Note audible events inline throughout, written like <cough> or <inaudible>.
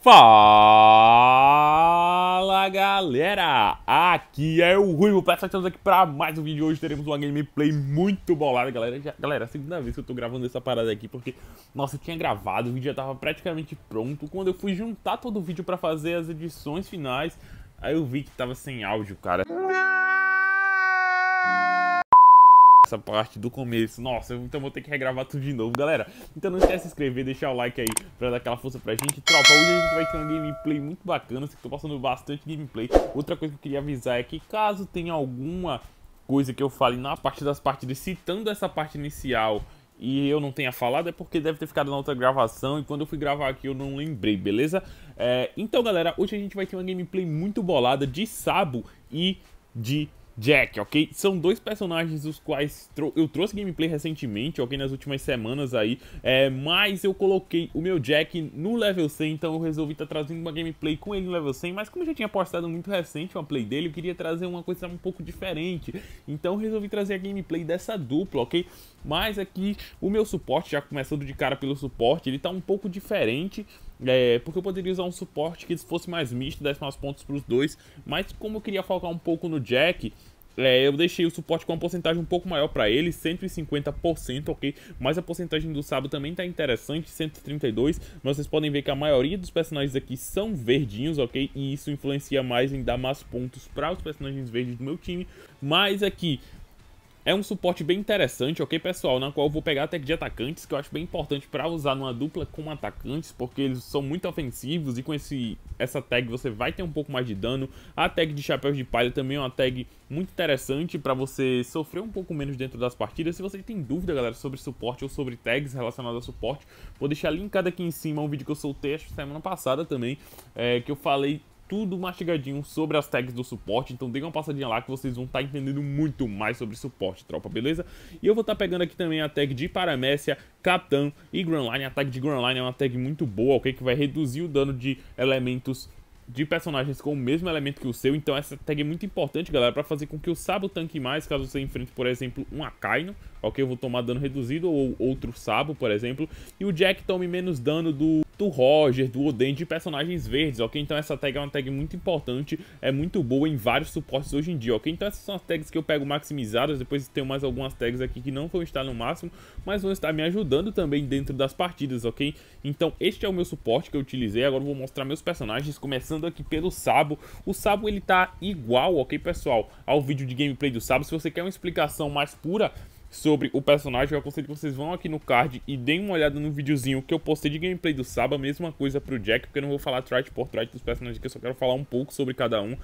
Fala galera, aqui é o Ruivo, pessoal, estamos aqui para mais um vídeo hoje teremos uma gameplay muito bolada galera, já, galera, é a segunda vez que eu tô gravando essa parada aqui porque, nossa, eu tinha gravado, o vídeo já tava praticamente pronto, quando eu fui juntar todo o vídeo para fazer as edições finais, aí eu vi que tava sem áudio, cara. essa parte do começo. Nossa, eu, então vou ter que regravar tudo de novo, galera. Então não esquece de se inscrever, deixar o like aí pra dar aquela força pra gente. Tropa, hoje a gente vai ter uma gameplay muito bacana, sei que tô passando bastante gameplay. Outra coisa que eu queria avisar é que caso tenha alguma coisa que eu fale na parte das partidas, citando essa parte inicial e eu não tenha falado é porque deve ter ficado na outra gravação e quando eu fui gravar aqui eu não lembrei, beleza? É, então, galera, hoje a gente vai ter uma gameplay muito bolada de Sabo e de Jack, ok? São dois personagens os quais tro eu trouxe gameplay recentemente, ok? Nas últimas semanas aí, é, mas eu coloquei o meu Jack no level 100, então eu resolvi estar tá trazendo uma gameplay com ele no level 100, mas como eu já tinha postado muito recente uma play dele, eu queria trazer uma coisa um pouco diferente, então eu resolvi trazer a gameplay dessa dupla, ok? Mas aqui o meu suporte, já começando de cara pelo suporte, ele tá um pouco diferente, é, porque eu poderia usar um suporte que fosse mais misto, desse mais pontos para os dois, mas como eu queria focar um pouco no Jack é, eu deixei o suporte com uma porcentagem um pouco maior para ele, 150%, ok? Mas a porcentagem do Sabo também tá interessante, 132. Mas vocês podem ver que a maioria dos personagens aqui são verdinhos, ok? E isso influencia mais em dar mais pontos para os personagens verdes do meu time. Mas aqui, é um suporte bem interessante, ok, pessoal? Na qual eu vou pegar até de atacantes, que eu acho bem importante para usar numa dupla com atacantes, porque eles são muito ofensivos e com esse, essa tag você vai ter um pouco mais de dano. A tag de chapéu de palha também é uma tag muito interessante para você sofrer um pouco menos dentro das partidas. Se você tem dúvida, galera, sobre suporte ou sobre tags relacionadas a suporte, vou deixar linkado aqui em cima um vídeo que eu soltei acho, semana passada também, é, que eu falei tudo mastigadinho sobre as tags do suporte, então dê uma passadinha lá que vocês vão estar tá entendendo muito mais sobre suporte, tropa, beleza? E eu vou estar tá pegando aqui também a tag de Paramécia, Capitão e Grand Line. A tag de Grand Line é uma tag muito boa, ok? Que vai reduzir o dano de elementos de personagens com o mesmo elemento que o seu, então essa tag é muito importante, galera, para fazer com que o Sabo tanque mais, caso você enfrente, por exemplo, um Akaino, ok? Eu vou tomar dano reduzido, ou outro Sabo, por exemplo, e o Jack tome menos dano do do Roger, do Oden, de personagens verdes, ok? Então essa tag é uma tag muito importante, é muito boa em vários suportes hoje em dia, ok? Então essas são as tags que eu pego maximizadas, depois tenho mais algumas tags aqui que não vão estar no máximo, mas vão estar me ajudando também dentro das partidas, ok? Então este é o meu suporte que eu utilizei, agora eu vou mostrar meus personagens, começando aqui pelo Sabo. O Sabo ele tá igual, ok pessoal, ao vídeo de gameplay do Sabo, se você quer uma explicação mais pura sobre o personagem, eu aconselho que vocês vão aqui no card e deem uma olhada no videozinho que eu postei de gameplay do Saba, mesma coisa pro Jack, porque eu não vou falar trite por trite dos personagens, que eu só quero falar um pouco sobre cada um.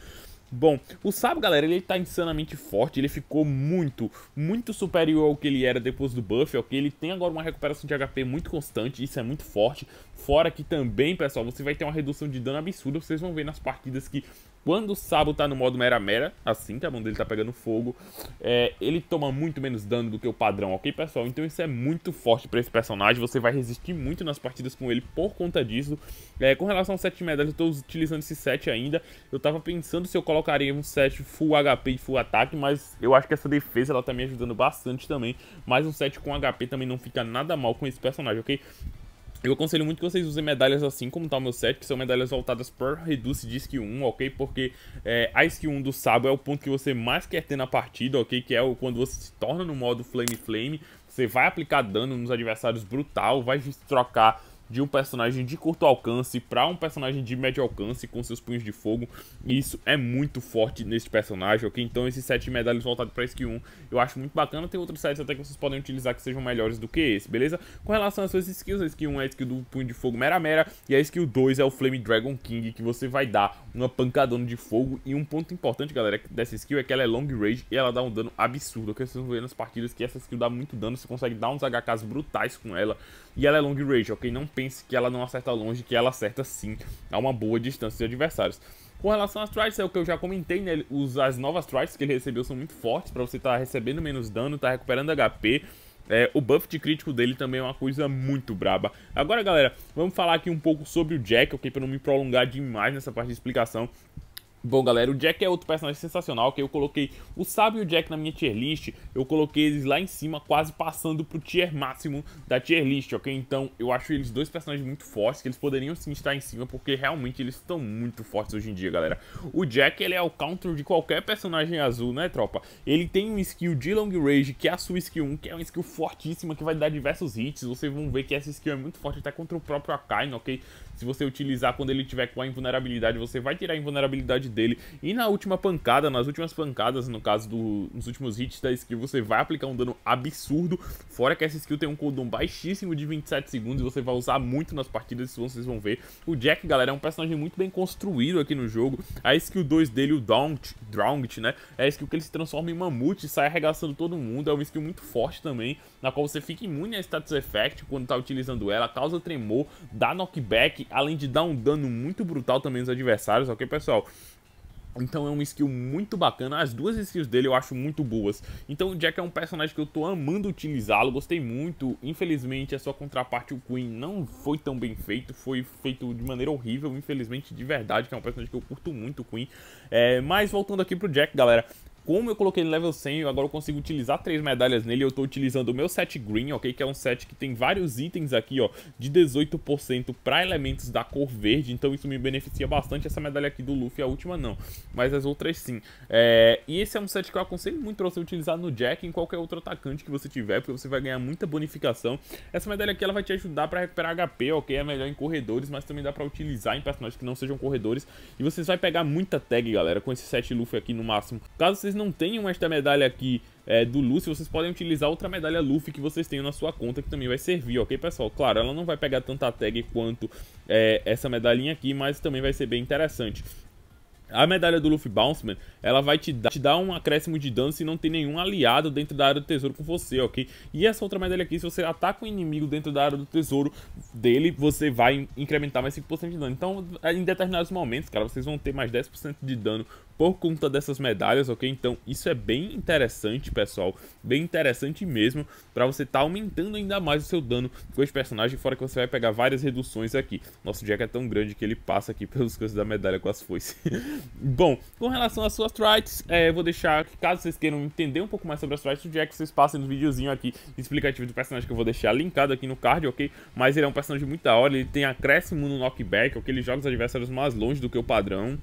Bom, o Saba, galera, ele tá insanamente forte, ele ficou muito, muito superior ao que ele era depois do buff, ok? Ele tem agora uma recuperação de HP muito constante, isso é muito forte. Fora que também, pessoal, você vai ter uma redução de dano absurda, vocês vão ver nas partidas que quando o Sabo tá no modo mera-mera, assim que a mão dele tá pegando fogo, é, ele toma muito menos dano do que o padrão, ok, pessoal? Então isso é muito forte para esse personagem, você vai resistir muito nas partidas com ele por conta disso. É, com relação ao set de medalhas, eu tô utilizando esse set ainda. Eu tava pensando se eu colocaria um set full HP e full ataque, mas eu acho que essa defesa ela tá me ajudando bastante também. Mas um set com HP também não fica nada mal com esse personagem, ok? Eu aconselho muito que vocês usem medalhas assim como tá o meu set, que são medalhas voltadas para reduce de skill 1, ok? Porque é, a skill 1 do Sabo é o ponto que você mais quer ter na partida, ok? Que é o, quando você se torna no modo Flame Flame, você vai aplicar dano nos adversários brutal, vai trocar de um personagem de curto alcance para um personagem de médio alcance com seus punhos de fogo. E isso é muito forte nesse personagem, ok? Então esses sete medalhas voltados para skill 1 eu acho muito bacana. Tem outros sites até que vocês podem utilizar que sejam melhores do que esse, beleza? Com relação às suas skills, a skill 1 é a skill do punho de fogo mera mera e a skill 2 é o Flame Dragon King, que você vai dar uma pancadona de fogo. E um ponto importante, galera, dessa skill é que ela é long range e ela dá um dano absurdo, que Vocês vão ver nas partidas que essa skill dá muito dano, você consegue dar uns HKs brutais com ela. E ela é long range, ok? Não pense que ela não acerta longe, que ela acerta sim a uma boa distância de adversários. Com relação às tries, é o que eu já comentei, né? as novas tries que ele recebeu são muito fortes para você estar tá recebendo menos dano, tá recuperando HP. É, o buff de crítico dele também é uma coisa muito braba. Agora, galera, vamos falar aqui um pouco sobre o Jack, ok? Para não me prolongar demais nessa parte de explicação. Bom, galera, o Jack é outro personagem sensacional que eu coloquei o Sábio e o Jack na minha tier list. Eu coloquei eles lá em cima, quase passando pro tier máximo da tier list, ok? Então, eu acho eles dois personagens muito fortes, que eles poderiam sim estar em cima, porque realmente eles estão muito fortes hoje em dia, galera. O Jack, ele é o counter de qualquer personagem azul, né, tropa? Ele tem um skill de Long Rage, que é a sua skill 1, que é uma skill fortíssima, que vai dar diversos hits. Vocês vão ver que essa skill é muito forte até contra o próprio Akain ok? Se você utilizar quando ele tiver com a invulnerabilidade, você vai tirar a invulnerabilidade dele. E na última pancada, nas últimas pancadas, no caso do, nos últimos hits da skill, você vai aplicar um dano absurdo. Fora que essa skill tem um cooldown baixíssimo de 27 segundos e você vai usar muito nas partidas, isso vocês vão ver. O Jack, galera, é um personagem muito bem construído aqui no jogo. A skill 2 dele, o Daunt, Drowned, né? É a skill que ele se transforma em mamute, sai arregaçando todo mundo. É uma skill muito forte também, na qual você fica imune a status effect quando tá utilizando ela, causa tremor, dá knockback que além de dar um dano muito brutal também nos adversários, ok, pessoal? Então é uma skill muito bacana, as duas skills dele eu acho muito boas. Então o Jack é um personagem que eu tô amando utilizá-lo, gostei muito. Infelizmente a sua contraparte, o Queen, não foi tão bem feito, foi feito de maneira horrível, infelizmente de verdade, que é um personagem que eu curto muito, o Queen. É, mas voltando aqui pro Jack, galera, como eu coloquei no level 100, agora eu consigo utilizar três medalhas nele. Eu estou utilizando o meu set green, ok? Que é um set que tem vários itens aqui, ó, de 18% para elementos da cor verde. Então isso me beneficia bastante. Essa medalha aqui do Luffy, a última não, mas as outras sim. É... E esse é um set que eu aconselho muito para você utilizar no Jack em qualquer outro atacante que você tiver, porque você vai ganhar muita bonificação. Essa medalha aqui, ela vai te ajudar para recuperar HP, ok? É melhor em corredores, mas também dá para utilizar em personagens que não sejam corredores. E vocês vai pegar muita tag, galera, com esse set Luffy aqui no máximo. Caso vocês vocês não tenham esta medalha aqui é, do Luffy, vocês podem utilizar outra medalha Luffy que vocês tenham na sua conta, que também vai servir, ok, pessoal? Claro, ela não vai pegar tanta tag quanto é, essa medalhinha aqui, mas também vai ser bem interessante. A medalha do Luffy Bounceman, ela vai te dar, te dar um acréscimo de dano se não tem nenhum aliado dentro da área do tesouro com você, ok? E essa outra medalha aqui, se você ataca um inimigo dentro da área do tesouro dele, você vai incrementar mais 5% de dano. Então, em determinados momentos, cara, vocês vão ter mais 10% de dano por conta dessas medalhas, ok? Então isso é bem interessante, pessoal, bem interessante mesmo, para você estar tá aumentando ainda mais o seu dano com esse personagem, fora que você vai pegar várias reduções aqui. Nosso Jack é tão grande que ele passa aqui <laughs> pelos cantos da medalha com as foices. <laughs> Bom, com relação às suas traits, é, eu vou deixar, caso vocês queiram entender um pouco mais sobre as traits do Jack, vocês passem no videozinho aqui, explicativo do personagem que eu vou deixar linkado aqui no card, ok? Mas ele é um personagem muito da hora, ele tem acréscimo no knockback, ok? Ele joga os adversários mais longe do que o padrão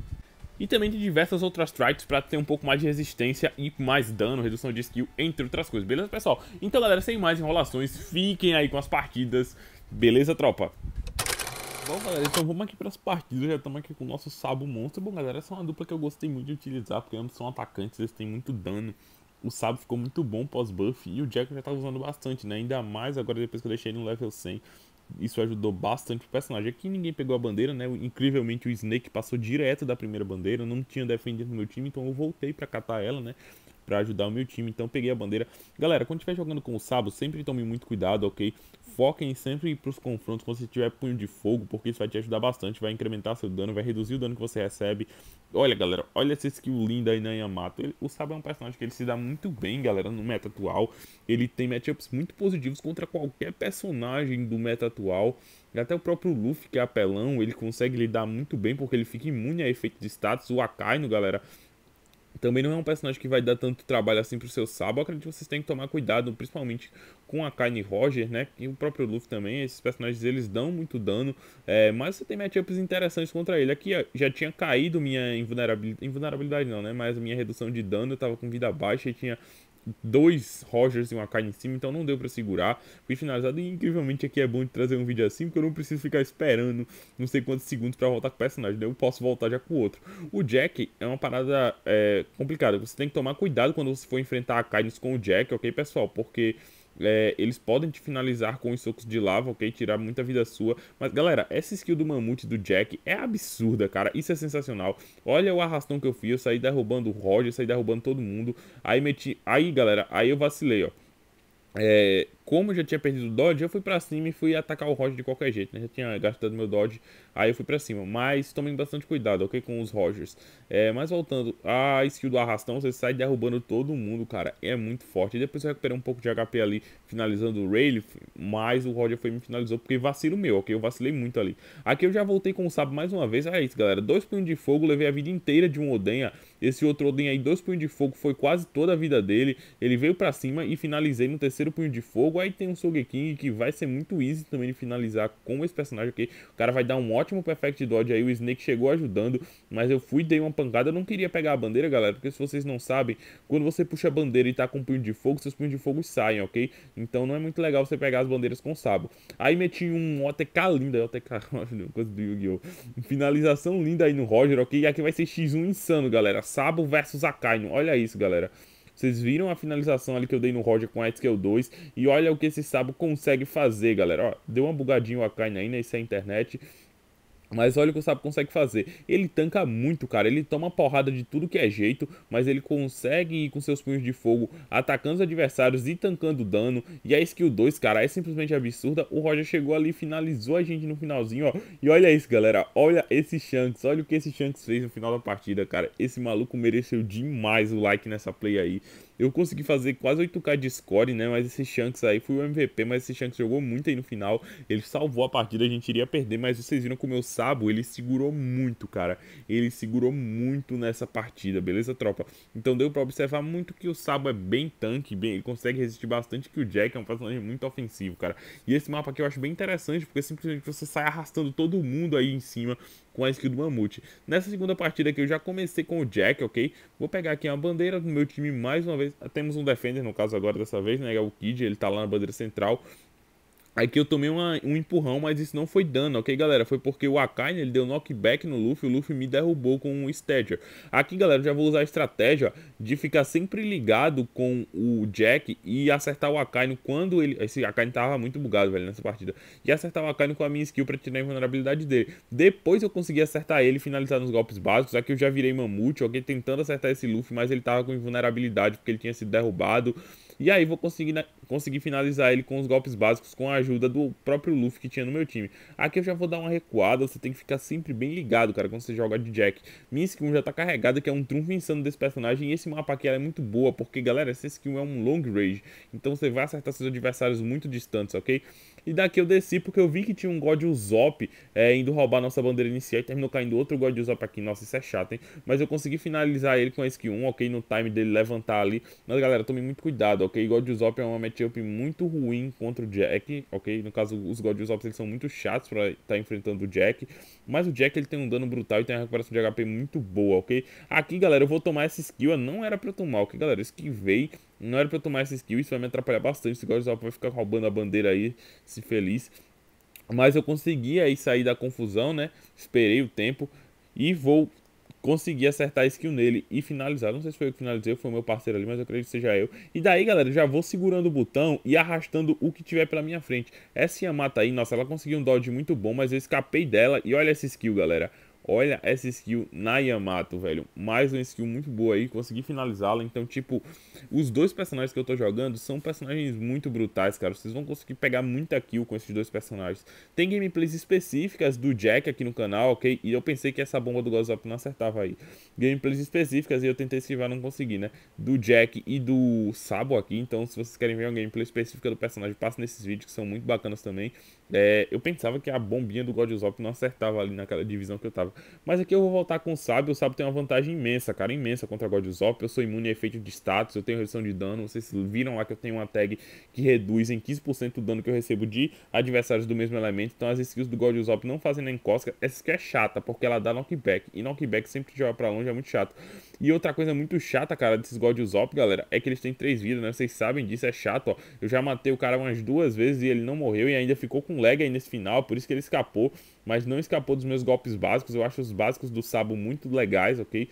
e também de diversas outras traits para ter um pouco mais de resistência e mais dano, redução de skill, entre outras coisas, beleza, pessoal? Então, galera, sem mais enrolações, fiquem aí com as partidas, beleza, tropa? Bom, galera, então vamos aqui para as partidas, já estamos aqui com o nosso Sabo Monstro. Bom, galera, essa é uma dupla que eu gostei muito de utilizar, porque ambos são atacantes, eles têm muito dano. O Sabo ficou muito bom pós-buff e o Jack já estava tá usando bastante, né? Ainda mais agora depois que eu deixei ele no level 100 isso ajudou bastante o personagem. Aqui ninguém pegou a bandeira, né? Incrivelmente o Snake passou direto da primeira bandeira, não tinha defendido meu time, então eu voltei para catar ela, né? para ajudar o meu time, então peguei a bandeira. Galera, quando estiver jogando com o Sabo, sempre tome muito cuidado, ok? Foquem sempre para os confrontos quando você tiver punho de fogo, porque isso vai te ajudar bastante, vai incrementar seu dano, vai reduzir o dano que você recebe. Olha, galera, olha essa skill linda aí na Yamato. Ele, o Sabo é um personagem que ele se dá muito bem, galera, no meta atual. Ele tem matchups muito positivos contra qualquer personagem do meta atual. E até o próprio Luffy, que é apelão, ele consegue lidar muito bem, porque ele fica imune a efeito de status. O Akainu, galera, também não é um personagem que vai dar tanto trabalho assim pro seu Sabo. Eu acredito que vocês têm que tomar cuidado, principalmente com a Kaine Roger, né? E o próprio Luffy também. Esses personagens, eles dão muito dano. É, mas você tem matchups interessantes contra ele. Aqui já tinha caído minha invulnerabilidade... Invulnerabilidade não, né? Mas minha redução de dano. Eu tava com vida baixa e tinha dois Rogers e uma Kai em cima, então não deu para segurar. Fui finalizado e incrivelmente aqui é bom de trazer um vídeo assim, porque eu não preciso ficar esperando não sei quantos segundos para voltar com o personagem, eu posso voltar já com o outro. O Jack é uma parada é, complicada, você tem que tomar cuidado quando você for enfrentar a Cadence com o Jack, ok, pessoal? Porque é, eles podem te finalizar com os socos de lava, ok? Tirar muita vida sua. Mas, galera, essa skill do mamute do Jack é absurda, cara. Isso é sensacional. Olha o arrastão que eu fiz. Eu saí derrubando o Roger, saí derrubando todo mundo. Aí meti. Aí, galera, aí eu vacilei, ó. É, como eu já tinha perdido o dodge, eu fui para cima e fui atacar o Roger de qualquer jeito, né? Já tinha gastado meu dodge, aí eu fui para cima. Mas tomem bastante cuidado, ok? Com os Rogers. É, mas voltando, a skill do arrastão, você sai derrubando todo mundo, cara. É muito forte. E depois eu recuperei um pouco de HP ali, finalizando o Rayleigh, mas o Roger foi me finalizou porque vacilo meu, ok? Eu vacilei muito ali. Aqui eu já voltei com o Sabo mais uma vez. é isso, galera. Dois punhos de fogo, levei a vida inteira de um Odenha. Esse outro Odenha aí, dois punhos de fogo, foi quase toda a vida dele. Ele veio para cima e finalizei no terceiro punho de fogo jogo. Aí tem um Sogeking que vai ser muito easy também de finalizar com esse personagem aqui. O cara vai dar um ótimo Perfect Dodge aí. O Snake chegou ajudando, mas eu fui, dei uma pancada. Eu não queria pegar a bandeira, galera, porque se vocês não sabem, quando você puxa a bandeira e tá com um punho de fogo, seus punhos de fogo saem, ok? Então não é muito legal você pegar as bandeiras com sabo. Aí meti um OTK linda, OTK, coisa do Yu-Gi-Oh! Finalização linda aí no Roger, ok? E aqui vai ser X1 insano, galera. Sabo versus Akainu, olha isso, galera. Vocês viram a finalização ali que eu dei no Roger com a Etskill 2. E olha o que esse Sabo consegue fazer, galera. Ó, deu uma bugadinha o aí, ainda, né? isso é internet. Mas olha o que o Sapo consegue fazer. Ele tanca muito, cara. Ele toma porrada de tudo que é jeito, mas ele consegue ir com seus punhos de fogo, atacando os adversários e tancando dano. E a skill 2, cara, é simplesmente absurda. O Roger chegou ali, finalizou a gente no finalzinho, ó. E olha isso, galera. Olha esse Shanks. Olha o que esse Shanks fez no final da partida, cara. Esse maluco mereceu demais o like nessa play aí. Eu consegui fazer quase 8k de score, né? Mas esse Shanks aí foi o MVP, mas esse Shanks jogou muito aí no final. Ele salvou a partida, a gente iria perder, mas vocês viram como o Sabo, ele segurou muito, cara. Ele segurou muito nessa partida, beleza, tropa? Então deu pra observar muito que o Sabo é bem tanque, bem, ele consegue resistir bastante, que o Jack é um personagem muito ofensivo, cara. E esse mapa aqui eu acho bem interessante, porque simplesmente você sai arrastando todo mundo aí em cima com a skill do Mamute. Nessa segunda partida aqui eu já comecei com o Jack, ok? Vou pegar aqui a bandeira do meu time mais uma vez. Temos um defender, no caso agora dessa vez, né? É o Kid, ele tá lá na bandeira central. Aqui eu tomei uma, um empurrão, mas isso não foi dano, ok, galera? Foi porque o Akainu, né, ele deu knockback no Luffy, o Luffy me derrubou com um Stager. Aqui, galera, já vou usar a estratégia de ficar sempre ligado com o Jack e acertar o Akainu quando ele... Esse Akainu tava muito bugado, velho, nessa partida. E acertar o Akainu com a minha skill pra tirar a invulnerabilidade dele. Depois eu consegui acertar ele e finalizar nos golpes básicos. Aqui eu já virei mamute, ok, tentando acertar esse Luffy, mas ele tava com invulnerabilidade porque ele tinha sido derrubado. E aí vou conseguir, conseguir finalizar ele com os golpes básicos, com a ajuda do próprio Luffy que tinha no meu time. Aqui eu já vou dar uma recuada, você tem que ficar sempre bem ligado, cara, quando você joga de Jack. Minha skill já tá carregada, que é um trunfo insano desse personagem, e esse mapa aqui é muito boa, porque, galera, essa skill é um long range, então você vai acertar seus adversários muito distantes, ok? E daqui eu desci porque eu vi que tinha um God Usopp é, indo roubar nossa bandeira inicial e terminou caindo outro God Usopp aqui. Nossa, isso é chato, hein? Mas eu consegui finalizar ele com a skill 1, ok? No time dele levantar ali. Mas, galera, tome muito cuidado, ok? ok? God Usopp é uma matchup muito ruim contra o Jack, ok? No caso, os God Usopp eles são muito chatos para estar tá enfrentando o Jack, mas o Jack ele tem um dano brutal e tem uma recuperação de HP muito boa, ok? Aqui, galera, eu vou tomar essa skill, ah, não era para eu tomar, ok, galera? esquivei, não era para eu tomar essa skill, isso vai me atrapalhar bastante, esse God Usopp vai ficar roubando a bandeira aí, se feliz. Mas eu consegui aí sair da confusão, né? Esperei o tempo e vou consegui acertar a skill nele e finalizar. Não sei se foi eu que finalizei, foi o meu parceiro ali, mas eu acredito que seja eu. E daí, galera, já vou segurando o botão e arrastando o que tiver pela minha frente. Essa Yamata aí, nossa, ela conseguiu um dodge muito bom, mas eu escapei dela. E olha essa skill, galera. Olha essa skill na Yamato, velho. Mais uma skill muito boa aí, consegui finalizá-la. Então, tipo, os dois personagens que eu tô jogando são personagens muito brutais, cara. Vocês vão conseguir pegar muita kill com esses dois personagens. Tem gameplays específicas do Jack aqui no canal, ok? E eu pensei que essa bomba do Gozop não acertava aí. Gameplays específicas e eu tentei esquivar, não consegui, né? Do Jack e do Sabo aqui. Então, se vocês querem ver uma gameplay específica do personagem, passa nesses vídeos que são muito bacanas também. É, eu pensava que a bombinha do Godzop não acertava ali naquela divisão que eu tava. Sábio. Mas aqui eu vou voltar com o Sábio. O Sábio tem uma vantagem imensa, cara, imensa contra Godzop. Eu sou imune a efeito de status, eu tenho redução de dano. Vocês viram lá que eu tenho uma tag que reduz em 15% o dano que eu recebo de adversários do mesmo elemento. Então as skills do Godzop não fazem na encosta. Essa que é chata, porque ela dá knockback. E knockback sempre que joga pra longe é muito chato. E outra coisa muito chata, cara, desses God Usopp, galera, é que eles têm três vidas, né? Vocês sabem disso, é chato, ó. Eu já matei o cara umas duas vezes e ele não morreu e ainda ficou com lag aí nesse final, por isso que ele escapou, mas não escapou dos meus golpes básicos. Eu acho os básicos do Sabo muito legais, ok?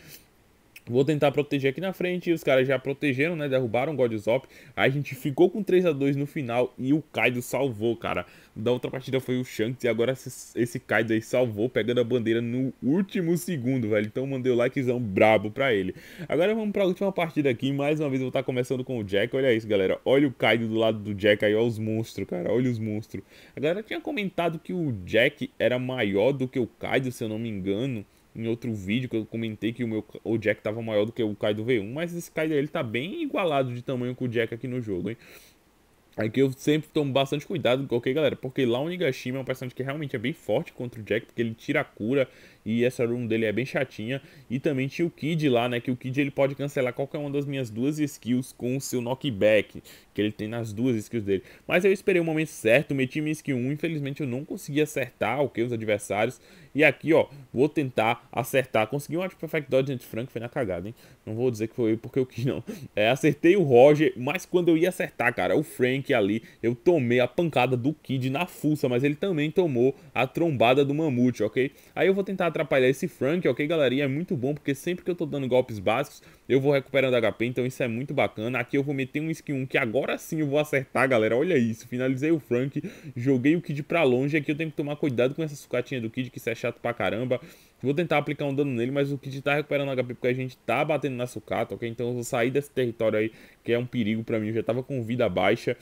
Vou tentar proteger aqui na frente. Os caras já protegeram, né? Derrubaram o Godzop. A gente ficou com 3 a 2 no final e o Kaido salvou, cara. Da outra partida foi o Shanks e agora esse Kaido aí salvou, pegando a bandeira no último segundo, velho. Então mandei o likezão brabo pra ele. Agora vamos pra última partida aqui. Mais uma vez eu vou estar tá começando com o Jack. Olha isso, galera. Olha o Kaido do lado do Jack aí. Olha os monstros, cara. Olha os monstros. A galera tinha comentado que o Jack era maior do que o Kaido, se eu não me engano em outro vídeo que eu comentei que o meu o Jack estava maior do que o Kai do V1, mas esse Kai ele tá bem igualado de tamanho com o Jack aqui no jogo, hein? Aqui eu sempre tomo bastante cuidado, ok, galera? Porque lá o Nigashima é um personagem que realmente é bem forte contra o Jack, porque ele tira a cura e essa room dele é bem chatinha. E também tinha o Kid lá, né? Que o Kid ele pode cancelar qualquer uma das minhas duas skills com o seu knockback. Que ele tem nas duas skills dele. Mas eu esperei o momento certo, meti minha skill 1. Infelizmente eu não consegui acertar, ok? Os adversários. E aqui, ó, vou tentar acertar. Consegui um Perfect Dodge de Frank, foi na cagada, hein? Não vou dizer que foi porque eu quis, não. É, acertei o Roger, mas quando eu ia acertar, cara, o Frank ali, eu tomei a pancada do Kid na fuça, mas ele também tomou a trombada do Mamute, ok? Aí eu vou tentar atrapalhar esse Frank, ok, galera? E é muito bom, porque sempre que eu tô dando golpes básicos, eu vou recuperando HP, então isso é muito bacana. Aqui eu vou meter um skin 1 que agora sim eu vou acertar, galera. Olha isso, finalizei o Frank, joguei o Kid pra longe. Aqui eu tenho que tomar cuidado com essa sucatinha do Kid, que isso é chato pra caramba. Vou tentar aplicar um dano nele, mas o Kid tá recuperando HP porque a gente tá batendo na sucata, ok? Então eu vou sair desse território aí, que é um perigo pra mim. Eu já tava com vida baixa.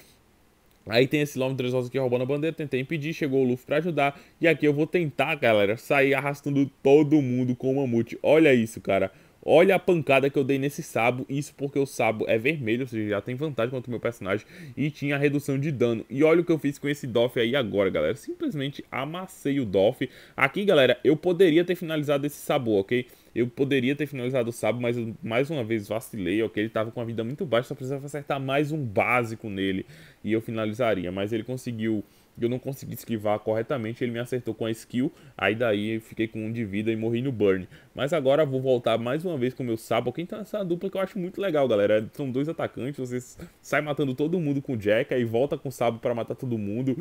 Aí tem esse Lome Dressrosa aqui roubando a bandeira, tentei impedir, chegou o Luffy pra ajudar. E aqui eu vou tentar, galera, sair arrastando todo mundo com o Mamute. Olha isso, cara. Olha a pancada que eu dei nesse Sabo, isso porque o Sabo é vermelho, ou seja, já tem vantagem contra o meu personagem e tinha redução de dano. E olha o que eu fiz com esse Doff aí agora, galera, simplesmente amassei o Doff. Aqui, galera, eu poderia ter finalizado esse Sabo, ok? Eu poderia ter finalizado o sábado, mas eu, mais uma vez vacilei, ok? Ele estava com a vida muito baixa, só precisava acertar mais um básico nele e eu finalizaria. Mas ele conseguiu, eu não consegui esquivar corretamente, ele me acertou com a skill, aí daí eu fiquei com um de vida e morri no burn. Mas agora vou voltar mais uma vez com o meu sábado, ok? Então essa dupla que eu acho muito legal, galera. São dois atacantes, você sai matando todo mundo com o Jack, aí volta com o sábado para matar todo mundo.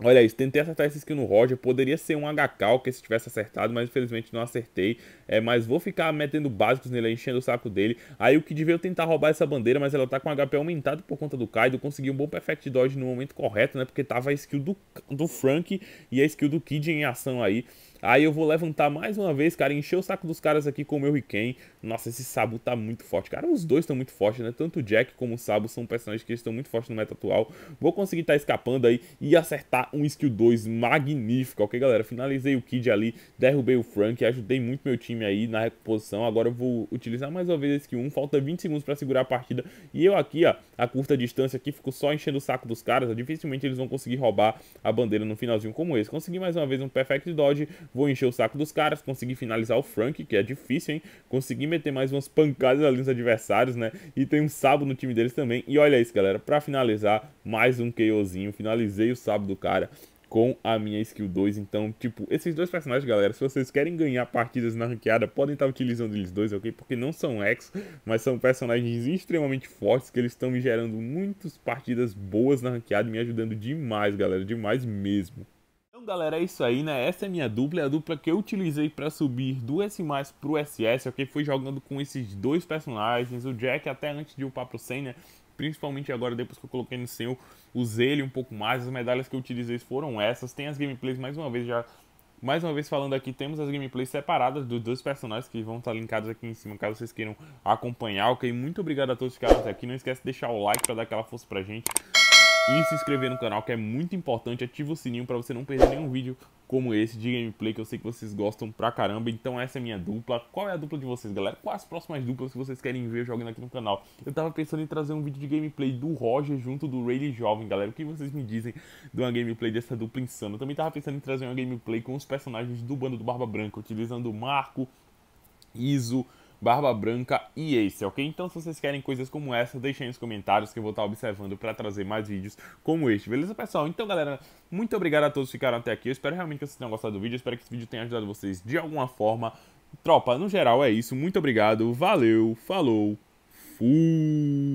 Olha isso, tentei acertar esse skill no Roger, poderia ser um HK se tivesse acertado, mas infelizmente não acertei. É, mas vou ficar metendo básicos nele, enchendo o saco dele. Aí o que veio tentar roubar essa bandeira, mas ela tá com HP aumentado por conta do Kaido. Consegui um bom Perfect Dodge no momento correto, né? Porque tava a skill do, do Frank e a skill do Kid em ação aí. Aí eu vou levantar mais uma vez, cara, encher o saco dos caras aqui com o meu Riken. Nossa, esse Sabo tá muito forte, cara. Os dois estão muito fortes, né? Tanto o Jack como o Sabo são personagens que estão muito fortes no meta atual. Vou conseguir estar tá escapando aí e acertar um skill 2 magnífico, ok, galera? Finalizei o Kid ali, derrubei o Frank, ajudei muito meu time aí na recomposição. Agora eu vou utilizar mais uma vez a skill 1, falta 20 segundos pra segurar a partida. E eu aqui, ó, a curta distância aqui, fico só enchendo o saco dos caras. Dificilmente eles vão conseguir roubar a bandeira no finalzinho como esse. Consegui mais uma vez um Perfect Dodge Vou encher o saco dos caras, conseguir finalizar o Frank, que é difícil, hein? Consegui meter mais umas pancadas ali nos adversários, né? E tem um Sabo no time deles também. E olha isso, galera. Pra finalizar, mais um KOzinho. Finalizei o Sabo do cara com a minha skill 2. Então, tipo, esses dois personagens, galera, se vocês querem ganhar partidas na ranqueada, podem estar utilizando eles dois, ok? Porque não são ex, mas são personagens extremamente fortes que eles estão me gerando muitas partidas boas na ranqueada, me ajudando demais, galera, demais mesmo. Então galera, é isso aí, né? Essa é minha dupla, é a dupla que eu utilizei para subir do S mais pro SS, ok? Fui jogando com esses dois personagens, o Jack até antes de upar pro Senna, principalmente agora depois que eu coloquei no seu, usei ele um pouco mais, as medalhas que eu utilizei foram essas, tem as gameplays mais uma vez já mais uma vez falando aqui, temos as gameplays separadas dos dois personagens que vão estar tá linkados aqui em cima, caso vocês queiram acompanhar, ok? Muito obrigado a todos que ficaram até aqui, não esquece de deixar o like para dar aquela força pra gente e se inscrever no canal que é muito importante. Ativa o sininho para você não perder nenhum vídeo como esse de gameplay que eu sei que vocês gostam pra caramba. Então essa é a minha dupla. Qual é a dupla de vocês, galera? Quais as próximas duplas que vocês querem ver jogando aqui no canal? Eu tava pensando em trazer um vídeo de gameplay do Roger junto do Rayleigh Jovem, galera. O que vocês me dizem de uma gameplay dessa dupla insana? Eu também tava pensando em trazer uma gameplay com os personagens do bando do Barba Branca, utilizando o Marco, Iso, Barba Branca e esse, ok? Então, se vocês querem coisas como essa, deixem aí nos comentários que eu vou estar observando para trazer mais vídeos como este, beleza, pessoal? Então, galera, muito obrigado a todos que ficaram até aqui. Eu espero realmente que vocês tenham gostado do vídeo, eu espero que esse vídeo tenha ajudado vocês de alguma forma. Tropa, no geral é isso. Muito obrigado, valeu, falou, fui!